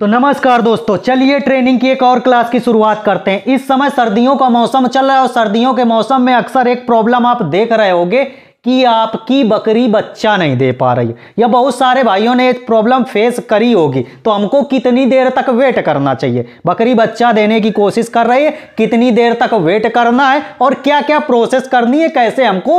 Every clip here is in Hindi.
तो नमस्कार दोस्तों चलिए ट्रेनिंग की एक और क्लास की शुरुआत करते हैं इस समय सर्दियों का मौसम चल रहा है और सर्दियों के मौसम में अक्सर एक प्रॉब्लम आप देख रहे होगे कि आपकी बकरी बच्चा नहीं दे पा रही या बहुत सारे भाइयों ने एक प्रॉब्लम फेस करी होगी तो हमको कितनी देर तक वेट करना चाहिए बकरी बच्चा देने की कोशिश कर रही है कितनी देर तक वेट करना है और क्या क्या प्रोसेस करनी है कैसे हमको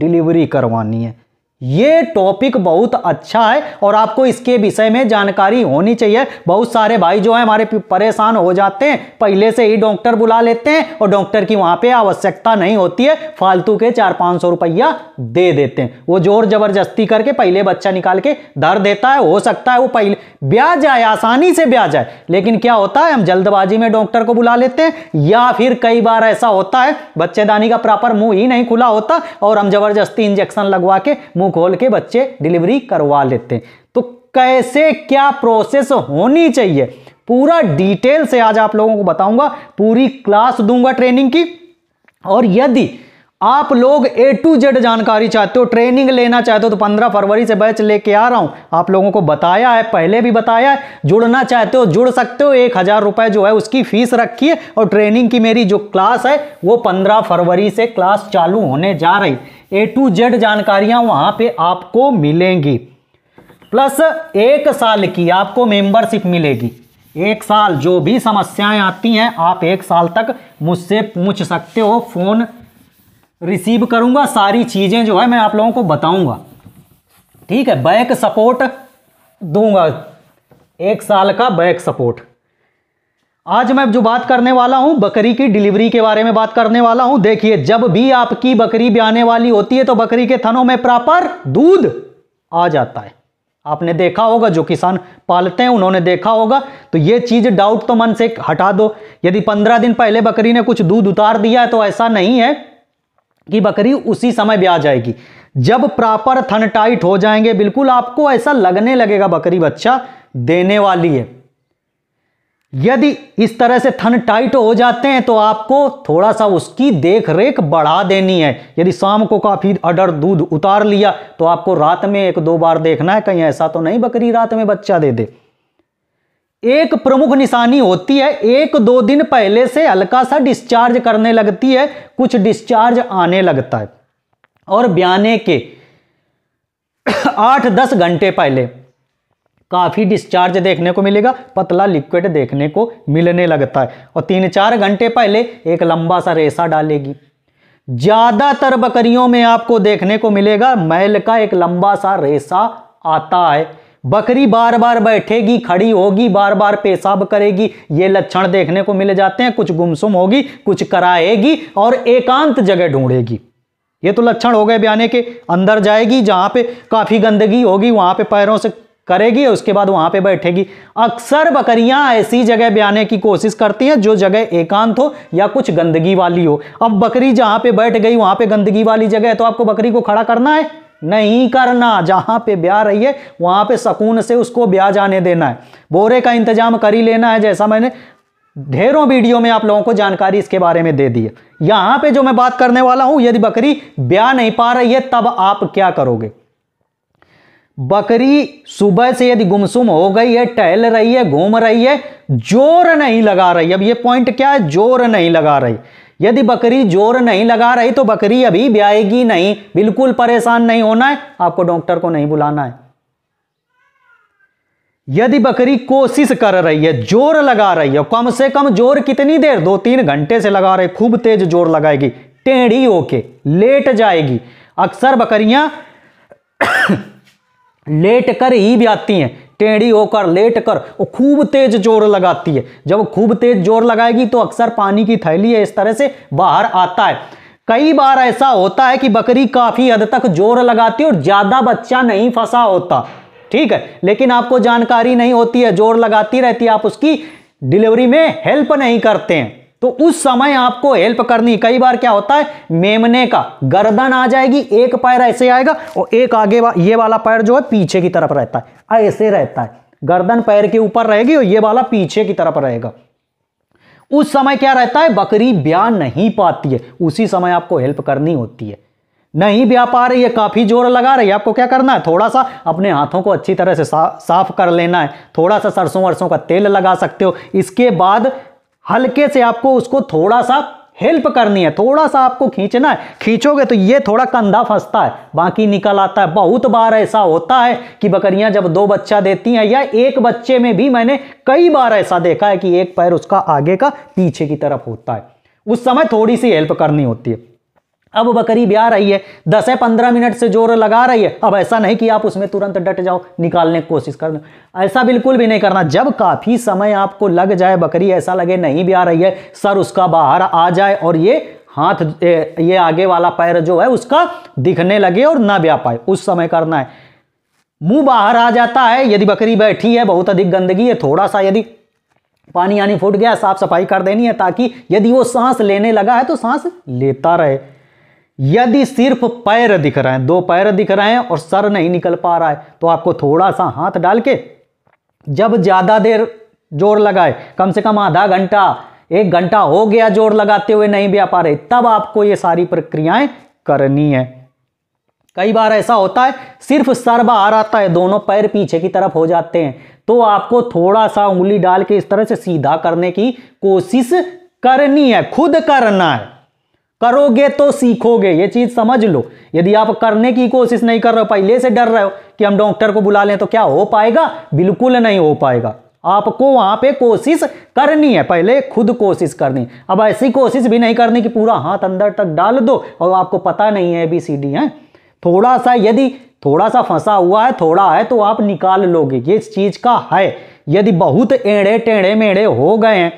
डिलीवरी करवानी है ये टॉपिक बहुत अच्छा है और आपको इसके विषय में जानकारी होनी चाहिए बहुत सारे भाई जो है हमारे परेशान हो जाते हैं पहले से ही डॉक्टर बुला लेते हैं और डॉक्टर की वहां पे आवश्यकता नहीं होती है फालतू के चार पांच सौ रुपया दे देते हैं वो जोर जबरदस्ती करके पहले बच्चा निकाल के धर देता है हो सकता है वो पहले ब्याज आए आसानी से ब्याज आए लेकिन क्या होता है हम जल्दबाजी में डॉक्टर को बुला लेते हैं या फिर कई बार ऐसा होता है बच्चेदानी का प्रॉपर मुंह ही नहीं खुला होता और हम जबरदस्ती इंजेक्शन लगवा के मुंह मुंह खोल के बच्चे डिलीवरी करवा लेते हैं तो कैसे क्या प्रोसेस होनी चाहिए पूरा डिटेल से आज आप लोगों को बताऊंगा पूरी क्लास दूंगा ट्रेनिंग की और यदि आप लोग ए टू जेड जानकारी चाहते हो ट्रेनिंग लेना चाहते हो तो 15 फरवरी से बैच लेके आ रहा हूं आप लोगों को बताया है पहले भी बताया है जुड़ना चाहते हो जुड़ सकते हो एक हज़ार रुपए जो है उसकी फीस रखी है और ट्रेनिंग की मेरी जो क्लास है वो 15 फरवरी से क्लास चालू होने जा रही ए टू जेड जानकारियां वहां पर आपको मिलेंगी प्लस एक साल की आपको मेंबरशिप मिलेगी एक साल जो भी समस्याएं आती हैं आप एक साल तक मुझसे पूछ सकते हो फ़ोन रिसीव करूंगा सारी चीज़ें जो है मैं आप लोगों को बताऊंगा ठीक है बैक सपोर्ट दूंगा एक साल का बैक सपोर्ट आज मैं जो बात करने वाला हूं बकरी की डिलीवरी के बारे में बात करने वाला हूं देखिए जब भी आपकी बकरी ब्याने वाली होती है तो बकरी के थनों में प्रॉपर दूध आ जाता है आपने देखा होगा जो किसान पालते हैं उन्होंने देखा होगा तो ये चीज़ डाउट तो मन से हटा दो यदि पंद्रह दिन पहले बकरी ने कुछ दूध उतार दिया है तो ऐसा नहीं है की बकरी उसी समय ब्याह जाएगी जब प्रॉपर थन टाइट हो जाएंगे बिल्कुल आपको ऐसा लगने लगेगा बकरी बच्चा देने वाली है यदि इस तरह से थन टाइट हो जाते हैं तो आपको थोड़ा सा उसकी देख रेख बढ़ा देनी है यदि शाम को काफ़ी अडर दूध उतार लिया तो आपको रात में एक दो बार देखना है कहीं ऐसा तो नहीं बकरी रात में बच्चा दे दे एक प्रमुख निशानी होती है एक दो दिन पहले से हल्का सा डिस्चार्ज करने लगती है कुछ डिस्चार्ज आने लगता है और ब्याने के आठ दस घंटे पहले काफ़ी डिस्चार्ज देखने को मिलेगा पतला लिक्विड देखने को मिलने लगता है और तीन चार घंटे पहले एक लंबा सा रेसा डालेगी ज़्यादातर बकरियों में आपको देखने को मिलेगा मैल का एक लंबा सा रेसा आता है बकरी बार बार बैठेगी खड़ी होगी बार बार पेशाब करेगी ये लक्षण देखने को मिल जाते हैं कुछ गुमसुम होगी कुछ कराएगी और एकांत जगह ढूंढेगी ये तो लक्षण हो गए बयाने के अंदर जाएगी जहाँ पे काफ़ी गंदगी होगी वहाँ पे पैरों से करेगी और उसके बाद वहाँ पे बैठेगी अक्सर बकरियाँ ऐसी जगह ब्याने की कोशिश करती हैं जो जगह एकांत हो या कुछ गंदगी वाली हो अब बकरी जहाँ पे बैठ गई वहाँ पे गंदगी वाली जगह है तो आपको बकरी को खड़ा करना है नहीं करना जहाँ पे ब्याह रही है वहाँ पे सकून से उसको ब्याह जाने देना है बोरे का इंतजाम कर ही लेना है जैसा मैंने ढेरों वीडियो में आप लोगों को जानकारी इसके बारे में दे दी है यहाँ पे जो मैं बात करने वाला हूँ यदि बकरी ब्याह नहीं पा रही है तब आप क्या करोगे बकरी सुबह से यदि गुमसुम हो गई है टहल रही है घूम रही है जोर नहीं लगा रही अब ये पॉइंट क्या है जोर नहीं लगा रही यदि बकरी जोर नहीं लगा रही तो बकरी अभी ब्याएगी नहीं बिल्कुल परेशान नहीं होना है आपको डॉक्टर को नहीं बुलाना है यदि बकरी कोशिश कर रही है जोर लगा रही है कम से कम जोर कितनी देर दो तीन घंटे से लगा रही खूब तेज जोर लगाएगी टेढ़ी होके लेट जाएगी अक्सर बकरियां लेट कर ही ब्याती हैं टेढ़ी होकर लेट कर वो खूब तेज जोर लगाती है जब खूब तेज जोर लगाएगी तो अक्सर पानी की थैली है इस तरह से बाहर आता है कई बार ऐसा होता है कि बकरी काफी हद तक जोर लगाती है और ज्यादा बच्चा नहीं फंसा होता ठीक है लेकिन आपको जानकारी नहीं होती है जोर लगाती रहती है आप उसकी डिलीवरी में हेल्प नहीं करते हैं तो उस समय आपको हेल्प करनी कई बार क्या होता है मेमने का गर्दन आ जाएगी एक पैर ऐसे आएगा और एक आगे वा, ये वाला पैर जो है पीछे की तरफ रहता है ऐसे रहता है गर्दन पैर के ऊपर रहेगी और ये वाला पीछे की तरफ रहेगा उस समय क्या रहता है बकरी ब्याह नहीं पाती है उसी समय आपको हेल्प करनी होती है नहीं ब्याह पा रही है काफ़ी जोर लगा रही है आपको क्या करना है थोड़ा सा अपने हाथों को अच्छी तरह से साफ कर लेना है थोड़ा सा सरसों वरसों का तेल लगा सकते हो इसके बाद हल्के से आपको उसको थोड़ा सा हेल्प करनी है थोड़ा सा आपको खींचना है खींचोगे तो ये थोड़ा कंधा फंसता है बाकी निकल आता है बहुत बार ऐसा होता है कि बकरियां जब दो बच्चा देती हैं या एक बच्चे में भी मैंने कई बार ऐसा देखा है कि एक पैर उसका आगे का पीछे की तरफ होता है उस समय थोड़ी सी हेल्प करनी होती है अब बकरी ब्याह रही है दस है पंद्रह मिनट से जोर लगा रही है अब ऐसा नहीं कि आप उसमें तुरंत डट जाओ निकालने की कोशिश कर दो ऐसा बिल्कुल भी नहीं करना जब काफ़ी समय आपको लग जाए बकरी ऐसा लगे नहीं ब्याह रही है सर उसका बाहर आ जाए और ये हाथ ये आगे वाला पैर जो है उसका दिखने लगे और ना ब्याह पाए उस समय करना है मुंह बाहर आ जाता है यदि बकरी बैठी है बहुत अधिक गंदगी है थोड़ा सा यदि पानी यानी फूट गया साफ सफाई कर देनी है ताकि यदि वो सांस लेने लगा है तो सांस लेता रहे यदि सिर्फ पैर दिख रहे हैं दो पैर दिख रहे हैं और सर नहीं निकल पा रहा है तो आपको थोड़ा सा हाथ डाल के जब ज़्यादा देर जोर लगाए कम से कम आधा घंटा एक घंटा हो गया जोर लगाते हुए नहीं भी आ पा रहे तब आपको ये सारी प्रक्रियाएं करनी है कई बार ऐसा होता है सिर्फ सर बाहर आता है दोनों पैर पीछे की तरफ हो जाते हैं तो आपको थोड़ा सा उंगली डाल के इस तरह से सीधा करने की कोशिश करनी है खुद करना है करोगे तो सीखोगे ये चीज समझ लो यदि आप करने की कोशिश नहीं कर रहे हो पहले से डर रहे हो कि हम डॉक्टर को बुला लें तो क्या हो पाएगा बिल्कुल नहीं हो पाएगा आपको वहां पे कोशिश करनी है पहले खुद कोशिश करनी अब ऐसी कोशिश भी नहीं करनी कि पूरा हाथ अंदर तक डाल दो और आपको पता नहीं है बी सी डी है थोड़ा सा यदि थोड़ा सा फंसा हुआ है थोड़ा है तो आप निकाल लोगे ये इस चीज का है यदि बहुत एड़े टेढ़े मेढ़े हो गए हैं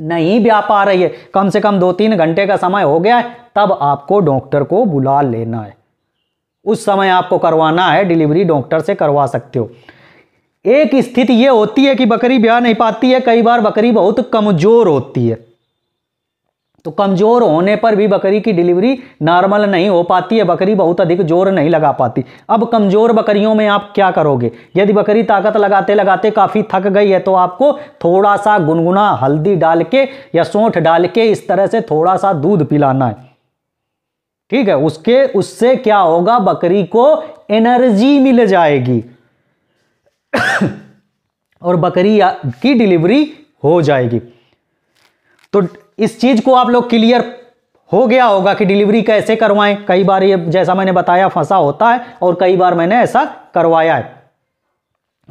नहीं भी आ पा रही है कम से कम दो तीन घंटे का समय हो गया है तब आपको डॉक्टर को बुला लेना है उस समय आपको करवाना है डिलीवरी डॉक्टर से करवा सकते हो एक स्थिति ये होती है कि बकरी ब्याह नहीं पाती है कई बार बकरी बहुत कमज़ोर होती है तो कमज़ोर होने पर भी बकरी की डिलीवरी नॉर्मल नहीं हो पाती है बकरी बहुत अधिक जोर नहीं लगा पाती अब कमज़ोर बकरियों में आप क्या करोगे यदि बकरी ताकत लगाते लगाते काफ़ी थक गई है तो आपको थोड़ा सा गुनगुना हल्दी डाल के या सोठ डाल के इस तरह से थोड़ा सा दूध पिलाना है ठीक है उसके उससे क्या होगा बकरी को एनर्जी मिल जाएगी और बकरी की डिलीवरी हो जाएगी तो इस चीज़ को आप लोग क्लियर हो गया होगा कि डिलीवरी कैसे करवाएं कई बार ये जैसा मैंने बताया फंसा होता है और कई बार मैंने ऐसा करवाया है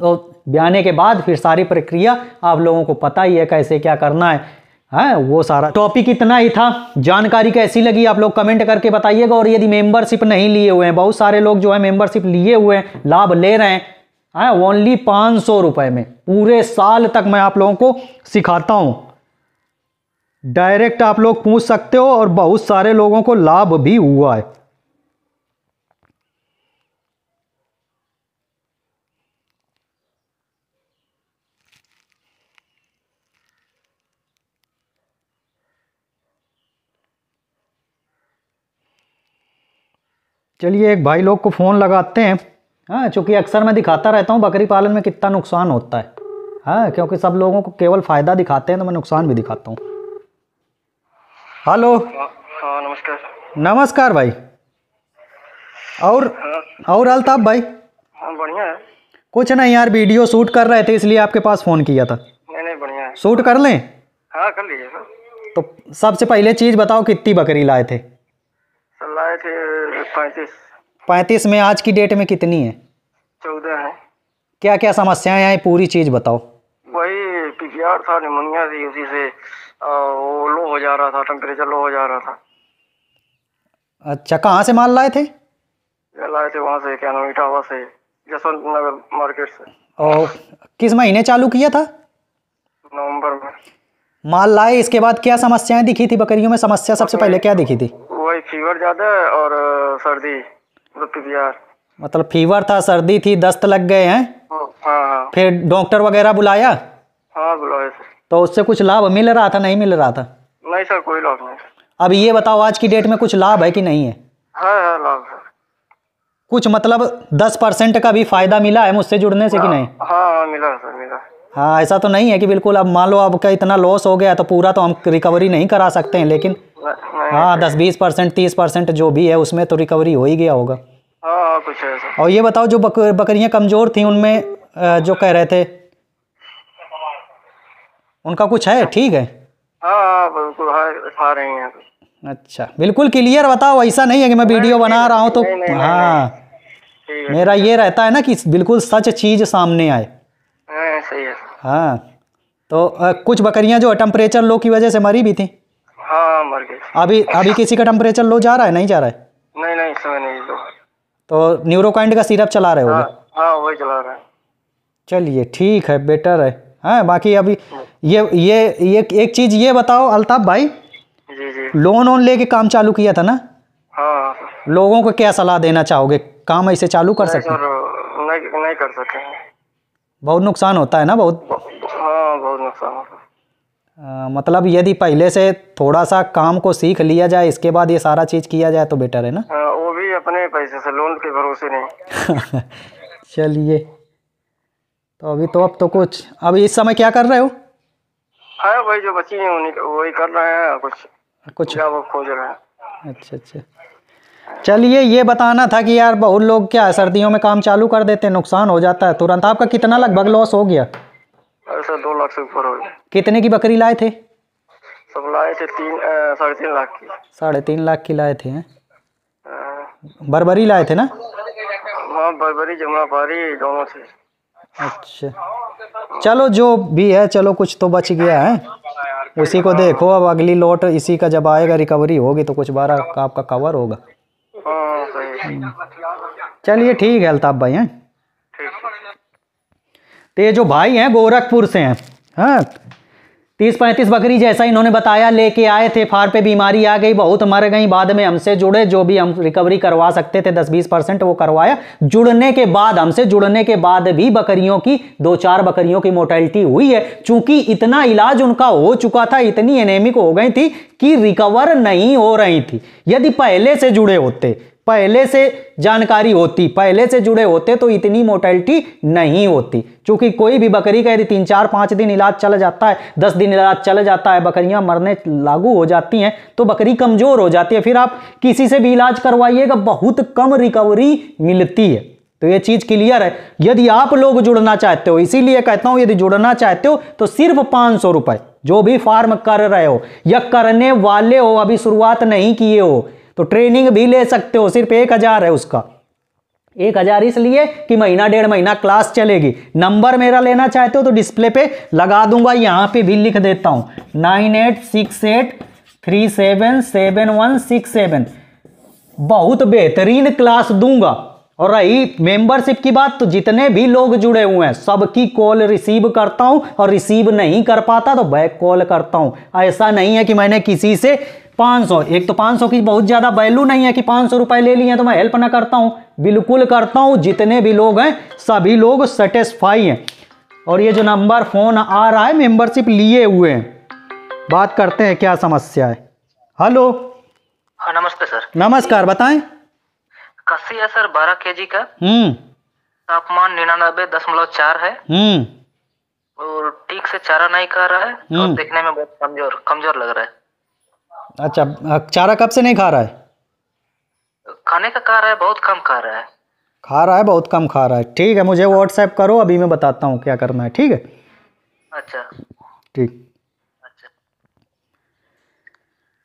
और तो ब्याने के बाद फिर सारी प्रक्रिया आप लोगों को पता ही है कैसे क्या करना है है हाँ, वो सारा टॉपिक इतना ही था जानकारी कैसी लगी आप लोग कमेंट करके बताइएगा और यदि मेंबरशिप नहीं लिए हुए हैं बहुत सारे लोग जो है मेंबरशिप लिए हुए हैं लाभ ले रहे हैं ओनली हाँ, पाँच सौ रुपये में पूरे साल तक मैं आप लोगों को सिखाता हूँ डायरेक्ट आप लोग पूछ सकते हो और बहुत सारे लोगों को लाभ भी हुआ है चलिए एक भाई लोग को फ़ोन लगाते हैं हाँ चूंकि अक्सर मैं दिखाता रहता हूँ बकरी पालन में कितना नुकसान होता है हाँ क्योंकि सब लोगों को केवल फ़ायदा दिखाते हैं तो मैं नुकसान भी दिखाता हूँ हेलो हाँ, हाँ नमस्कार नमस्कार भाई और हाँ। और अलताप भाई हाँ बढ़िया है कुछ नहीं यार वीडियो शूट कर रहे थे इसलिए आपके पास फ़ोन किया था नहीं नहीं बढ़िया है शूट कर लें हाँ कर लीजिए तो सबसे पहले चीज़ बताओ कितनी बकरी लाए थे लाए थे पैंतीस पैंतीस में आज की डेट में कितनी है चौदह है क्या क्या समस्याएं हैं पूरी चीज़ बताओ वही पीसीआर था निमोनिया थी उसी से लो हो जा रहा था टेम्परेचर लो हो जा रहा था अच्छा कहाँ से माल लाए थे लाए थे वहाँ से क्या नाम इटावा से जसवंत नगर मार्केट से और किस महीने चालू किया था नवंबर में माल लाए इसके बाद क्या समस्याएं दिखी थी बकरियों में समस्या सबसे पहले क्या दिखी थी वही फीवर ज़्यादा और सर्दी मतलब फीवर मतलब था सर्दी थी दस्त लग गए हैं हाँ, हाँ। फिर डॉक्टर वगैरह बुलाया हाँ बुलाया तो उससे कुछ लाभ मिल रहा था नहीं मिल रहा था नहीं सर कोई लाभ नहीं अब ये बताओ आज की डेट में कुछ लाभ है कि नहीं है हाँ, हाँ, लाभ है कुछ मतलब दस परसेंट का भी फायदा मिला है मुझसे जुड़ने से हाँ, कि नहीं हाँ, हाँ, हाँ मिला सर मिला हाँ ऐसा तो नहीं है कि बिल्कुल अब मान लो आपका इतना लॉस हो गया तो पूरा तो हम रिकवरी नहीं करा सकते हैं लेकिन हाँ दस बीस परसेंट तीस परसेंट जो भी है उसमें तो रिकवरी हो ही गया होगा हाँ कुछ और ये बताओ जो बकरियाँ कमज़ोर थी उनमें जो कह रहे थे उनका कुछ है ठीक है हाँ, बिल्कुल दिखा रहे हैं अच्छा बिल्कुल क्लियर बताओ ऐसा नहीं है कि मैं वीडियो बना रहा हूँ तो हाँ मेरा ये रहता है ना कि बिल्कुल सच चीज सामने आए हाँ, हाँ तो कुछ बकरियाँ जो टेम्परेचर लो की वजह से मरी भी थी हाँ, अभी अभी किसी का टेम्परेचर लो जा रहा है नहीं जा रहा है नहीं नहीं समय नहीं लो तो न्यूरोकाइंड का सिरप चला रहे हो हाँ, हाँ वही चला रहे हैं चलिए ठीक है बेटर है हैं बाकी अभी ये ये ये एक चीज़ ये बताओ अल्ताफ भाई लोन ओन लेके काम चालू किया था ना हाँ लोगों को क्या सलाह देना चाहोगे काम ऐसे चालू कर सकते नहीं नहीं कर सकते बहुत नुकसान होता है ना बहुत हाँ बहुत नुकसान होता है मतलब यदि पहले से थोड़ा सा काम को सीख लिया जाए इसके बाद ये सारा चीज किया जाए तो बेटर है ना हाँ, वो भी अपने पैसे से लोन के भरोसे नहीं चलिए तो अभी तो अब तो कुछ अभी इस समय क्या कर रहे हो हाँ, वही जो बची है उन्हीं वही कर रहे हैं कुछ कुछ वो खोज रहे हैं अच्छा अच्छा चलिए ये बताना था कि यार बहुत लोग क्या है सर्दियों में काम चालू कर देते हैं नुकसान हो जाता है तुरंत आपका कितना लगभग लॉस हो गया ऐसा दो लाख से ऊपर हो गया कितने की बकरी लाए थे सब लाए थे तीन साढ़े तीन लाख की साढ़े तीन लाख की लाए थे हाँ। बरबरी लाए थे ना हाँ बरबरी पारी दोनों से अच्छा चलो जो भी है चलो कुछ तो बच गया है उसी को देखो अब अगली लोट इसी का जब आएगा रिकवरी होगी तो कुछ बारह का आपका कवर होगा चलिए ठीक है अल्ताफ भाई हैं तो ये जो भाई हैं गोरखपुर से हैं हाँ तीस पैंतीस बकरी जैसा इन्होंने बताया लेके आए थे फार पे बीमारी आ गई बहुत मर गई बाद में हमसे जुड़े जो भी हम रिकवरी करवा सकते थे दस बीस परसेंट वो करवाया जुड़ने के बाद हमसे जुड़ने के बाद भी बकरियों की दो चार बकरियों की मोटेलिटी हुई है चूंकि इतना इलाज उनका हो चुका था इतनी एनेमिक हो गई थी कि रिकवर नहीं हो रही थी यदि पहले से जुड़े होते पहले से जानकारी होती पहले से जुड़े होते तो इतनी मोटेलिटी नहीं होती क्योंकि कोई भी बकरी का यदि तीन चार पाँच दिन इलाज चला जाता है दस दिन इलाज चला जाता है बकरियां मरने लागू हो जाती हैं तो बकरी कमज़ोर हो जाती है फिर आप किसी से भी इलाज करवाइएगा बहुत कम रिकवरी मिलती है तो ये चीज़ क्लियर है यदि आप लोग जुड़ना चाहते हो इसीलिए कहता हूँ यदि जुड़ना चाहते हो तो सिर्फ पांच सौ जो भी फार्म कर रहे हो या करने वाले हो अभी शुरुआत नहीं किए हो तो ट्रेनिंग भी ले सकते हो सिर्फ एक हज़ार है उसका एक हज़ार इसलिए कि महीना डेढ़ महीना क्लास चलेगी नंबर मेरा लेना चाहते हो तो डिस्प्ले पे लगा दूंगा यहाँ पे भी लिख देता हूं nine eight six eight three seven seven one six seven बहुत बेहतरीन क्लास दूंगा और रही मेंबरशिप की बात तो जितने भी लोग जुड़े हुए हैं सबकी कॉल रिसीव करता हूं और रिसीव नहीं कर पाता तो बैक कॉल करता हूं ऐसा नहीं है कि मैंने किसी से 500 एक तो 500 की बहुत ज़्यादा वैल्यू नहीं है कि पाँच सौ रुपये ले लिए तो मैं हेल्प ना करता हूँ बिल्कुल करता हूँ जितने भी लोग हैं सभी लोग सेटिस्फाई हैं और ये जो नंबर फ़ोन आ रहा है मेंबरशिप लिए हुए हैं बात करते हैं क्या समस्या है हेलो हाँ नमस्ते सर नमस्कार बताएं कसी है सर बारह के जी का हम्म। तापमान निन्यानबे दशमलव चार है हम्म। और ठीक से चारा नहीं कर रहा है और हम्म। देखने में बहुत कमजोर कमजोर लग रहा है अच्छा चारा कब से नहीं खा रहा है खाने का खा रहा है बहुत कम खा रहा है खा रहा है बहुत कम खा रहा है ठीक है मुझे व्हाट्सएप करो अभी मैं बताता हूँ क्या करना है ठीक है अच्छा ठीक अच्छा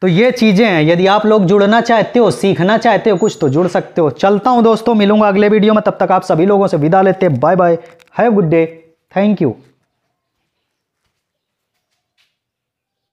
तो ये चीज़ें हैं यदि आप लोग जुड़ना चाहते हो सीखना चाहते हो कुछ तो जुड़ सकते हो चलता हूँ दोस्तों मिलूंगा अगले वीडियो में तब तक आप सभी लोगों से विदा लेते हैं bye bye have good day thank you